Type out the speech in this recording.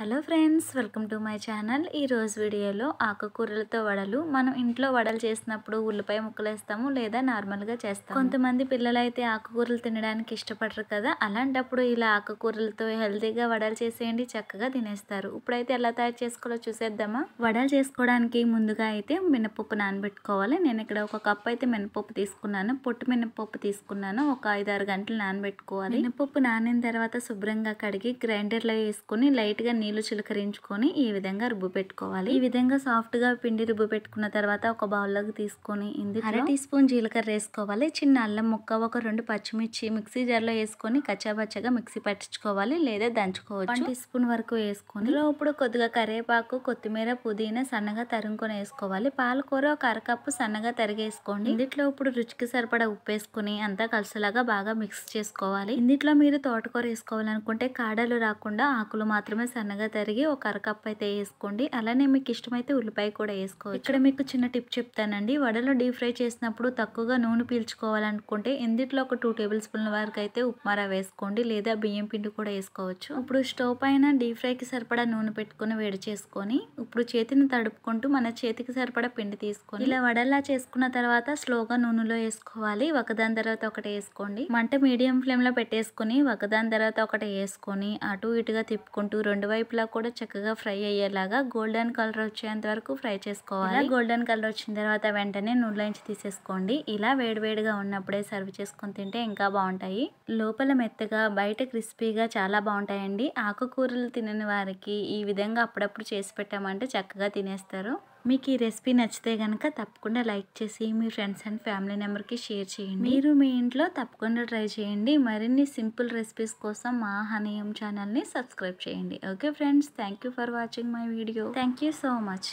hello friends welcome to my channel ఈరోజు వీడియోలో ఆకుకూరలతో వడలు మనం ఇంట్లో వడలు చేసినప్పుడు ఉల్లిపాయ ముక్కలు వేస్తాము లేదా నార్మల్గా చేస్తాము కొంతమంది పిల్లలు అయితే ఆకుకూరలు తినడానికి ఇష్టపడరు కదా అలాంటప్పుడు ఇలా ఆకుకూరలతో హెల్తీగా వడలు చేసేయండి చక్కగా తినేస్తారు ఇప్పుడైతే ఎలా తయారు చేసుకోవాలో చూసేద్దామా వడలు చేసుకోవడానికి ముందుగా అయితే మినపప్పు నానబెట్టుకోవాలి నేను ఇక్కడ ఒక కప్ అయితే మినపప్పు తీసుకున్నాను పొట్టు మినపప్పు తీసుకున్నాను ఒక ఐదారు గంటలు నానబెట్టుకోవాలి మినపప్పు నానిన తర్వాత శుభ్రంగా కడిగి గ్రైండర్లో వేసుకుని లైట్గా నీళ్లు చిలకరించుకొని ఈ విధంగా రుబ్బు పెట్టుకోవాలి ఈ విధంగా సాఫ్ట్ గా పిండి రుబ్బు పెట్టుకున్న తర్వాత ఒక బౌల్లోకి తీసుకొని ఇందు అర టీ స్పూన్ జీలకర్ర వేసుకోవాలి చిన్న అల్లం ముక్క ఒక రెండు పచ్చిమిర్చి మిక్సీ జార్లో వేసుకొని కచ్చాపచ్చగా మిక్సీ పట్టించుకోవాలి లేదా దంచుకోవచ్చు వన్ టీ స్పూన్ వరకు వేసుకొని ఇప్పుడు కొద్దిగా కరివేపాకు కొత్తిమీర పుదీనా సన్నగా తరుగుకొని వేసుకోవాలి పాలకూర ఒక అరకప్పు సన్నగా తరిగేసుకోండి ఇందులో ఇప్పుడు రుచికి సరిపడా ఉప్పు వేసుకొని అంతా కలిసేలాగా బాగా మిక్స్ చేసుకోవాలి ఇందులో మీరు తోటకూర వేసుకోవాలనుకుంటే కాడలు రాకుండా ఆకులు మాత్రమే సన్నగా బాగా తరిగి ఒక అరకప్ అయితే వేసుకోండి అలానే మీకు ఇష్టమైతే ఉల్లిపాయ కూడా వేసుకోవచ్చు ఇక్కడ మీకు చిన్న టిప్ చెప్తానండి వడలో డీప్ ఫ్రై చేసినప్పుడు తక్కువగా నూనె పీల్చుకోవాలనుకుంటే ఇందిట్లో ఒక టూ టేబుల్ స్పూన్ల వరకు అయితే ఉప్మారా వేసుకోండి లేదా బియ్యం పిండి కూడా వేసుకోవచ్చు ఇప్పుడు స్టవ్ పైన డీప్ ఫ్రైకి సరిపడా నూనె పెట్టుకుని వేడి చేసుకొని ఇప్పుడు చేతిని తడుపుకుంటూ మన చేతికి సరిపడా పిండి తీసుకొని ఇలా వడల్లా చేసుకున్న తర్వాత స్లోగా నూనెలో వేసుకోవాలి ఒకదాని తర్వాత ఒకటి వేసుకోండి మంట మీడియం ఫ్లేమ్లో పెట్టేసుకుని ఒకదాని తర్వాత ఒకటి వేసుకొని అటు ఇటుగా తిప్పుకుంటూ రెండు వైపు వైపులా కూడా చక్కగా ఫ్రై అయ్యేలాగా గోల్డెన్ కలర్ వచ్చేంత వరకు ఫ్రై చేసుకోవాలి గోల్డెన్ కలర్ వచ్చిన తర్వాత వెంటనే నూనెలోంచి తీసేసుకోండి ఇలా వేడివేడిగా ఉన్నప్పుడే సర్వ్ చేసుకొని తింటే ఇంకా బాగుంటాయి లోపల మెత్తగా బయట క్రిస్పీగా చాలా బాగుంటాయండి ఆకుకూరలు తినని వారికి ఈ విధంగా అప్పుడప్పుడు చేసి పెట్టామంటే చక్కగా తినేస్తారు మీకు ఈ రెసిపీ నచ్చితే కనుక తప్పకుండా లైక్ చేసి మీ ఫ్రెండ్స్ అండ్ ఫ్యామిలీ మెంబర్కి షేర్ చేయండి మీరు మీ ఇంట్లో తప్పకుండా ట్రై చేయండి మరిన్ని సింపుల్ రెసిపీస్ కోసం మా హనీయం ఛానల్ని సబ్స్క్రైబ్ చేయండి okay friends thank for watching my video thank so much